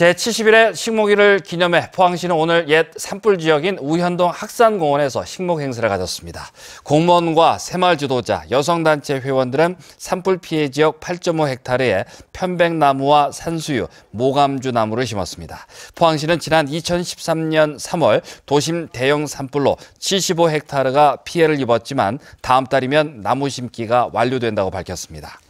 제7일회 식목일을 기념해 포항시는 오늘 옛 산불 지역인 우현동 학산공원에서 식목 행사를 가졌습니다. 공무원과 새마을 지도자, 여성단체 회원들은 산불 피해 지역 8.5 헥타르에 편백나무와 산수유, 모감주 나무를 심었습니다. 포항시는 지난 2013년 3월 도심 대형 산불로 75 헥타르가 피해를 입었지만 다음 달이면 나무 심기가 완료된다고 밝혔습니다.